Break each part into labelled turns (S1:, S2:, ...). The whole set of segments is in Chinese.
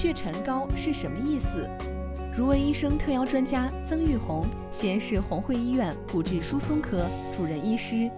S1: 血沉高是什么意思？如闻医生特邀专家曾玉红，西安市红会医院骨质疏松科主任医师。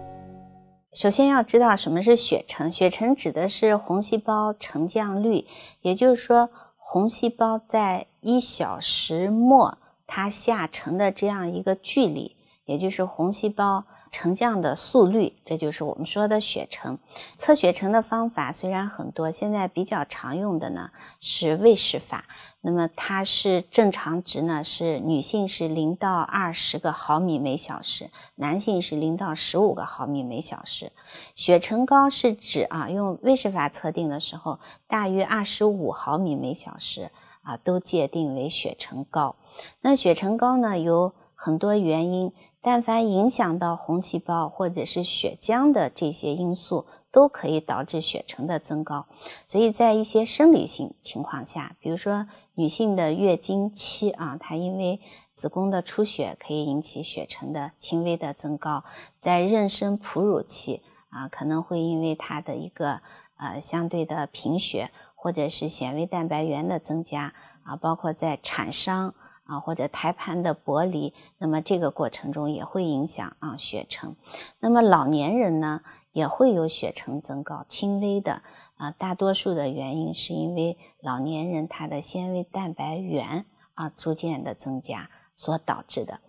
S1: 首先要知道什么是血沉，血沉指的是红细胞沉降率，也就是说红细胞在一小时末它下沉的这样一个距离。也就是红细胞沉降的速率，这就是我们说的血沉。测血沉的方法虽然很多，现在比较常用的呢是魏氏法。那么它是正常值呢？是女性是零到二十个毫米每小时，男性是零到十五个毫米每小时。血沉高是指啊，用魏氏法测定的时候，大约二十五毫米每小时啊，都界定为血沉高。那血沉高呢，有很多原因。但凡影响到红细胞或者是血浆的这些因素，都可以导致血沉的增高。所以在一些生理性情况下，比如说女性的月经期啊，它因为子宫的出血可以引起血沉的轻微的增高；在妊娠哺乳期啊，可能会因为它的一个呃相对的贫血，或者是纤维蛋白原的增加啊，包括在产伤。啊，或者胎盘的剥离，那么这个过程中也会影响啊血沉。那么老年人呢，也会有血沉增高，轻微的啊，大多数的原因是因为老年人他的纤维蛋白原啊逐渐的增加所导致的。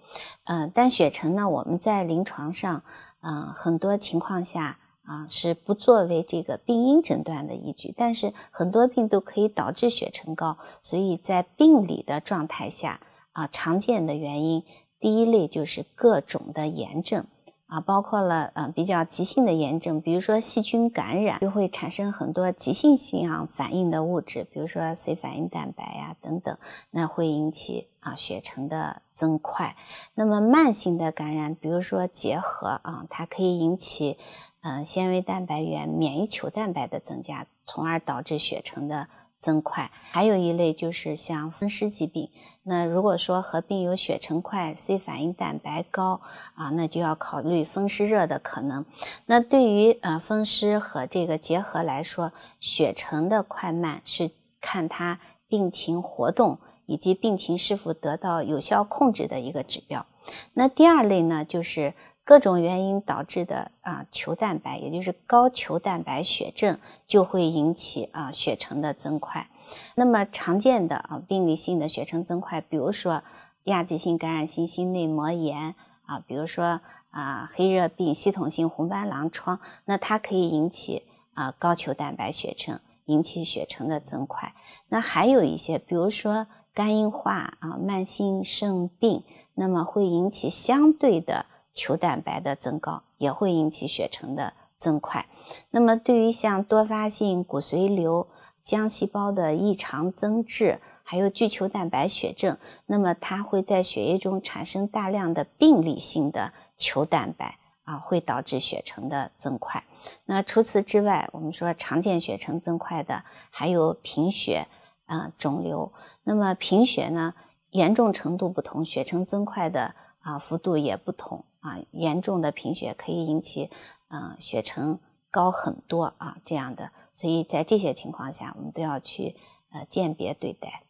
S1: 嗯，但血沉呢，我们在临床上，嗯，很多情况下。啊，是不作为这个病因诊断的依据，但是很多病都可以导致血沉高，所以在病理的状态下，啊，常见的原因，第一类就是各种的炎症。啊，包括了嗯比较急性的炎症，比如说细菌感染，就会产生很多急性性啊反应的物质，比如说 C 反应蛋白呀等等，那会引起啊血沉的增快。那么慢性的感染，比如说结核啊，它可以引起嗯纤维蛋白原、免疫球蛋白的增加，从而导致血沉的。增快，还有一类就是像风湿疾病。那如果说合并有血沉快、C 反应蛋白高啊，那就要考虑风湿热的可能。那对于呃风湿和这个结合来说，血沉的快慢是看它病情活动以及病情是否得到有效控制的一个指标。那第二类呢，就是。各种原因导致的啊，球蛋白，也就是高球蛋白血症，就会引起啊血沉的增快。那么常见的啊，病理性的血沉增快，比如说亚急性感染性心内膜炎啊，比如说啊黑热病、系统性红斑狼疮，那它可以引起啊高球蛋白血沉，引起血沉的增快。那还有一些，比如说肝硬化啊、慢性肾病，那么会引起相对的。球蛋白的增高也会引起血沉的增快。那么，对于像多发性骨髓瘤、浆细胞的异常增殖，还有巨球蛋白血症，那么它会在血液中产生大量的病理性的球蛋白啊，会导致血沉的增快。那除此之外，我们说常见血沉增快的还有贫血、啊肿瘤。那么贫血呢，严重程度不同，血沉增快的。啊，幅度也不同啊，严重的贫血可以引起，嗯，血沉高很多啊，这样的，所以在这些情况下，我们都要去呃鉴别对待。